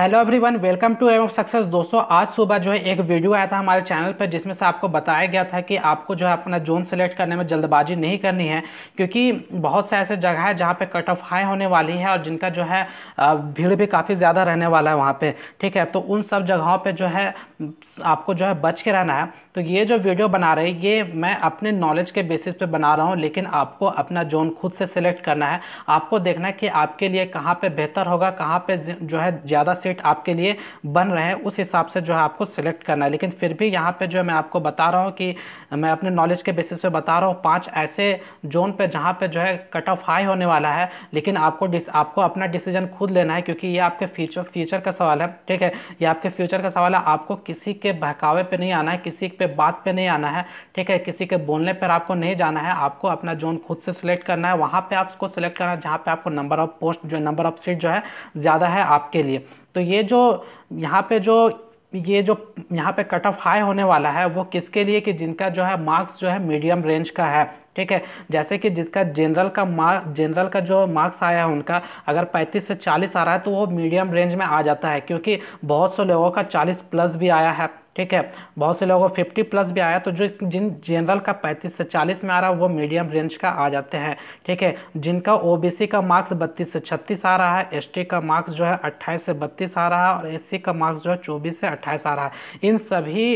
hello everyone welcome to M success दोस्तों आज सुबह जो है एक वीडियो आया था हमारे चैनल पर जिसमें से आपको बताया गया था कि आपको जो है अपना जोन सेलेक्ट करने में जल्दबाजी नहीं करनी है क्योंकि बहुत से ऐसे जगह है जहां पे कट ऑफ हाई होने वाली है और जिनका जो है भीड़ भी काफ़ी ज़्यादा रहने वाला है वहाँ पर ठीक है तो उन सब जगहों पर जो है आपको जो है बच के रहना है तो ये जो वीडियो बना रही ये मैं अपने नॉलेज के बेसिस पर बना रहा हूँ लेकिन आपको अपना जोन खुद से सिलेक्ट करना है आपको देखना है कि आपके लिए कहाँ पर बेहतर होगा कहाँ पर जो है ज़्यादा सेट आपके लिए बन रहे हैं उस हिसाब से जो है आपको सेलेक्ट करना है लेकिन फिर भी यहाँ पे जो मैं आपको बता रहा हूँ कि मैं अपने नॉलेज के बेसिस पे बता रहा हूँ पाँच ऐसे जोन पे जहाँ पे जो है कट ऑफ हाई होने वाला है लेकिन आपको आपको अपना डिसीजन खुद लेना है क्योंकि ये आपके फ्यूचर फ्यूचर का सवाल है ठीक है ये आपके फ्यूचर का सवाल है आपको किसी के बहकावे पर नहीं आना है किसी पे बात पर नहीं आना है ठीक है किसी के बोलने पर आपको नहीं जाना है आपको अपना जोन खुद से सिलेक्ट करना है वहाँ पर आपको सिलेक्ट करना है जहाँ पर आपको नंबर ऑफ पोस्ट जो नंबर ऑफ सीट जो है ज़्यादा है आपके लिए तो ये जो यहाँ पे जो ये जो यहाँ पे कट ऑफ हाई होने वाला है वो किसके लिए कि जिनका जो है मार्क्स जो है मीडियम रेंज का है ठीक है जैसे कि जिसका जनरल का मार्क जनरल का जो मार्क्स आया है उनका अगर 35 से 40 आ रहा है तो वो मीडियम रेंज में आ जाता है क्योंकि बहुत से लोगों का 40 प्लस भी आया है ठीक है बहुत से लोगों को फिफ्टी प्लस भी आया तो जो जिन जनरल का पैंतीस से चालीस में आ रहा है वो मीडियम रेंज का आ जाते हैं ठीक है जिनका ओबीसी का मार्क्स बत्तीस से छत्तीस आ रहा है एसटी का मार्क्स जो है अट्ठाईस से बत्तीस आ रहा है और एससी का मार्क्स जो है चौबीस से अट्ठाईस आ रहा है इन सभी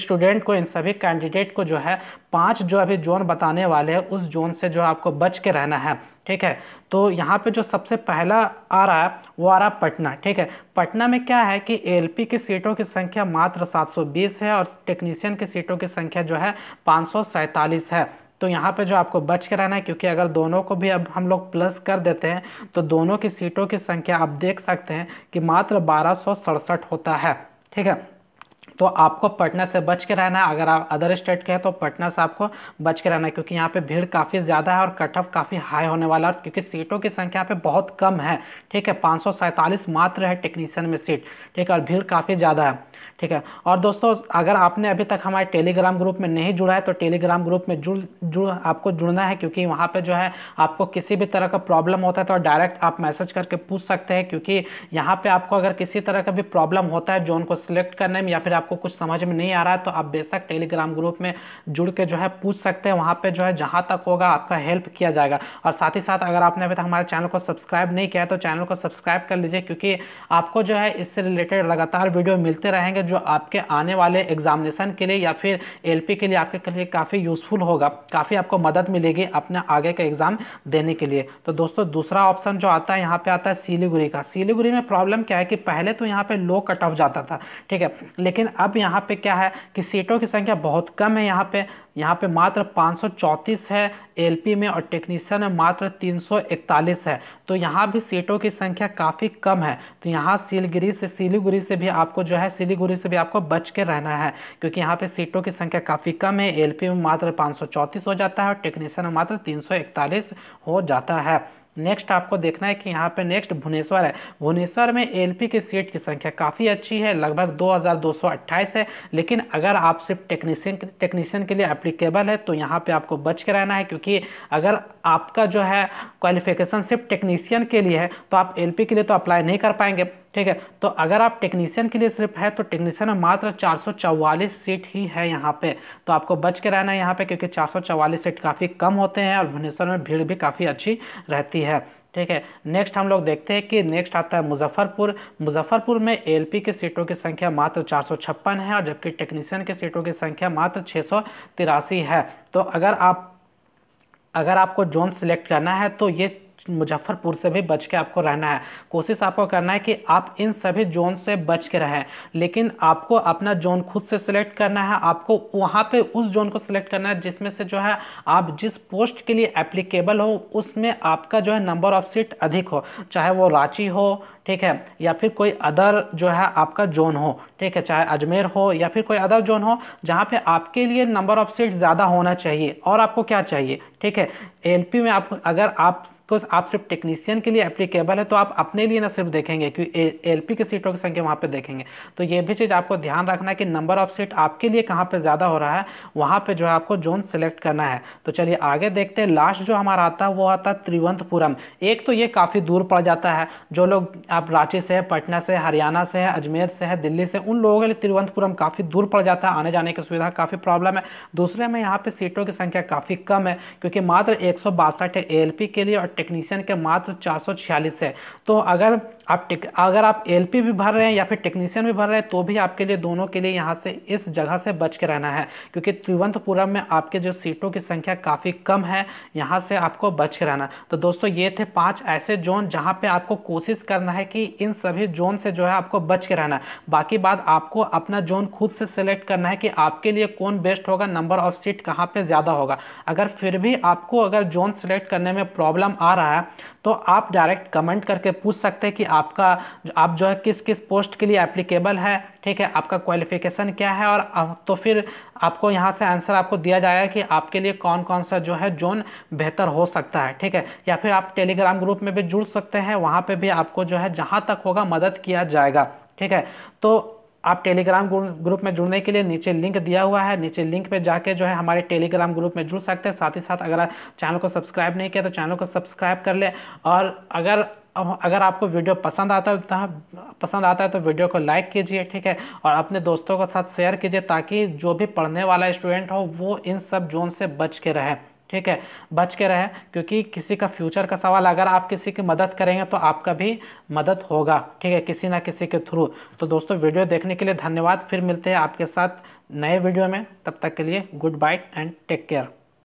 स्टूडेंट को इन सभी कैंडिडेट को जो है पांच जो अभी जोन बताने वाले हैं उस जोन से जो आपको बच के रहना है ठीक है तो यहाँ पे जो सबसे पहला आ रहा है वो आ रहा है पटना ठीक है पटना में क्या है कि एलपी की सीटों की संख्या मात्र 720 है और टेक्नीशियन की सीटों की संख्या जो है पाँच है तो यहाँ पे जो आपको बच के रहना है क्योंकि अगर दोनों को भी अब हम लोग प्लस कर देते हैं तो दोनों की सीटों की संख्या आप देख सकते हैं कि मात्र बारह होता है ठीक है तो आपको पटना से बच के रहना है अगर आप अदर स्टेट के हैं तो पटना से आपको बच के रहना है क्योंकि यहाँ पे भीड़ काफ़ी ज़्यादा है और कट ऑफ काफ़ी हाई होने वाला है क्योंकि सीटों की संख्या पे बहुत कम है ठीक है पाँच मात्र है टेक्नीशियन में सीट ठीक है और भीड़ काफ़ी ज़्यादा है ठीक है और दोस्तों अगर आपने अभी तक हमारे टेलीग्राम ग्रुप में नहीं जुड़ा है तो टेलीग्राम ग्रुप में जुड़ जुड़ आपको जुड़ना है क्योंकि वहाँ पर जो है आपको किसी भी तरह का प्रॉब्लम होता है तो डायरेक्ट आप मैसेज करके पूछ सकते हैं क्योंकि यहाँ पर आपको अगर किसी तरह का भी प्रॉब्लम होता है जोन को सिलेक्ट करने में या फिर आपको कुछ समझ में नहीं आ रहा है तो आप बेशक टेलीग्राम ग्रुप में जुड़ के जो है पूछ सकते हैं वहाँ पर जो है जहाँ तक होगा आपका हेल्प किया जाएगा और साथ ही साथ अगर आपने अभी तक हमारे चैनल को सब्सक्राइब नहीं किया है तो चैनल को सब्सक्राइब कर लीजिए क्योंकि आपको जो है इससे रिलेटेड लगातार वीडियो मिलते रहेंगे जो आपके आने वाले एग्जामिनेशन के लिए या फिर एल के लिए आपके लिए काफ़ी यूज़फुल होगा काफ़ी आपको मदद मिलेगी अपने आगे का एग्ज़ाम देने के लिए तो दोस्तों दूसरा ऑप्शन जो आता है यहाँ पे आता है सिलीगुड़ी का सिलीगुड़ी में प्रॉब्लम क्या है कि पहले तो यहाँ पे लो कट ऑफ जाता था ठीक है लेकिन अब यहाँ पे क्या है कि सीटों की संख्या बहुत कम है यहाँ पे यहाँ पे मात्र पाँच है एलपी में और टेक्नीशियन में मात्र 341 है तो यहाँ भी सीटों की संख्या काफ़ी कम है तो यहाँ सिलगिरी से सिलीगुड़ी से भी आपको जो है सिलीगुड़ी से भी आपको बच के रहना है क्योंकि यहाँ पे सीटों की संख्या काफ़ी कम है एल में मात्र पाँच हो जाता है और टेक्नीशियन में मात्र तीन हो जाता है नेक्स्ट आपको देखना है कि यहाँ पे नेक्स्ट भुवनेश्वर है भुवनेश्वर में एलपी के सीट की संख्या काफ़ी अच्छी है लगभग 2228 है लेकिन अगर आप सिर्फ टेक्नीशियन टेक्नीशियन के लिए एप्लीकेबल है तो यहाँ पे आपको बच के रहना है क्योंकि अगर आपका जो है क्वालिफिकेशन सिर्फ टेक्नीशियन के लिए है तो आप एलपी के लिए तो अप्लाई नहीं कर पाएंगे ठीक है तो अगर आप टेक्नीशियन के लिए सिर्फ है तो टेक्नीशियन में मात्र चार सीट ही है यहाँ पे तो आपको बच के रहना है यहाँ पे क्योंकि चार सीट काफ़ी कम होते हैं और भुवनेश्वर में भीड़ भी काफ़ी अच्छी रहती है ठीक है नेक्स्ट हम लोग देखते हैं कि नेक्स्ट आता है मुजफ्फरपुर मुजफ्फरपुर में एलपी की सीटों की संख्या मात्र चार है और जबकि टेक्नीशियन की सीटों की संख्या मात्र छः है तो अगर आप अगर आपको जोन सेलेक्ट करना है तो ये मुजफ्फरपुर से भी बच के आपको रहना है कोशिश आपको करना है कि आप इन सभी जोन से बच के रहें लेकिन आपको अपना जोन खुद से सिलेक्ट करना है आपको वहाँ पे उस जोन को सिलेक्ट करना है जिसमें से जो है आप जिस पोस्ट के लिए एप्लीकेबल हो उसमें आपका जो है नंबर ऑफ सीट अधिक हो चाहे वो रांची हो ठीक है या फिर कोई अदर जो है आपका जोन हो ठीक है चाहे अजमेर हो या फिर कोई अदर जोन हो जहाँ पे आपके लिए नंबर ऑफ सीट ज़्यादा होना चाहिए और आपको क्या चाहिए ठीक है एलपी में आप अगर आपको आप सिर्फ टेक्नीसियन के लिए एप्लीकेबल है तो आप अपने लिए ना सिर्फ देखेंगे क्योंकि पी की सीटों की संख्या वहाँ पर देखेंगे तो ये भी चीज़ आपको ध्यान रखना है कि नंबर ऑफ सीट आपके लिए कहाँ पे ज़्यादा हो रहा है वहाँ पर जो है आपको जोन सेलेक्ट करना है तो चलिए आगे देखते हैं लास्ट जो हमारा आता है वो आता है त्रिवंतपुरम एक तो ये काफ़ी दूर पड़ जाता है जो लोग आप रांची से है पटना से हरियाणा से है अजमेर से है दिल्ली से उन लोगों के लिए तिरुवंतपुरम काफ़ी दूर पड़ जाता है आने जाने की सुविधा काफ़ी प्रॉब्लम है दूसरे में यहाँ पर सीटों की संख्या काफ़ी कम है क्योंकि मात्र एक सौ बासठ है ए के लिए और टेक्नीशियन के मात्र चार है तो अगर आप टिक अगर आप एल भी भर रहे हैं या फिर टेक्नीशियन भी भर रहे हैं तो भी आपके लिए दोनों के लिए यहाँ से इस जगह से बच के रहना है क्योंकि तिरुवंतपुरम में आपके जो सीटों की संख्या काफ़ी कम है यहाँ से आपको बच के रहना तो दोस्तों ये थे पाँच ऐसे जोन जहाँ पर आपको कोशिश करना है है कि इन सभी जोन से जो है आपको बच के रहना है बाकी बात आपको अपना जोन खुद से सिलेक्ट करना है कि आपके लिए कौन बेस्ट होगा नंबर ऑफ सीट कहाँ पे ज़्यादा होगा अगर फिर भी आपको अगर जोन सिलेक्ट करने में प्रॉब्लम आ रहा है तो आप डायरेक्ट कमेंट करके पूछ सकते हैं कि आपका आप जो है किस किस पोस्ट के लिए एप्लीकेबल है ठीक है आपका क्वालिफिकेशन क्या है और तो फिर आपको यहाँ से आंसर आपको दिया जाएगा कि आपके लिए कौन कौन सा जो है जोन बेहतर हो सकता है ठीक है या फिर आप टेलीग्राम ग्रुप में भी जुड़ सकते हैं वहाँ पर भी आपको जो है जहाँ तक होगा मदद किया जाएगा ठीक है तो आप टेलीग्राम ग्रुप में जुड़ने के लिए नीचे लिंक दिया हुआ है नीचे लिंक पे जाके जो है हमारे टेलीग्राम ग्रुप में जुड़ सकते हैं साथ ही साथ अगर चैनल को सब्सक्राइब नहीं किया तो चैनल को सब्सक्राइब कर ले और अगर अब अगर आपको वीडियो पसंद आता है तो पसंद आता है तो वीडियो को लाइक कीजिए ठीक है और अपने दोस्तों के साथ शेयर कीजिए ताकि जो भी पढ़ने वाला स्टूडेंट हो वो इन सब जोन से बच के रहे ठीक है बच के रहे क्योंकि किसी का फ्यूचर का सवाल अगर आप किसी की मदद करेंगे तो आपका भी मदद होगा ठीक है किसी ना किसी के थ्रू तो दोस्तों वीडियो देखने के लिए धन्यवाद फिर मिलते हैं आपके साथ नए वीडियो में तब तक के लिए goodbye and take care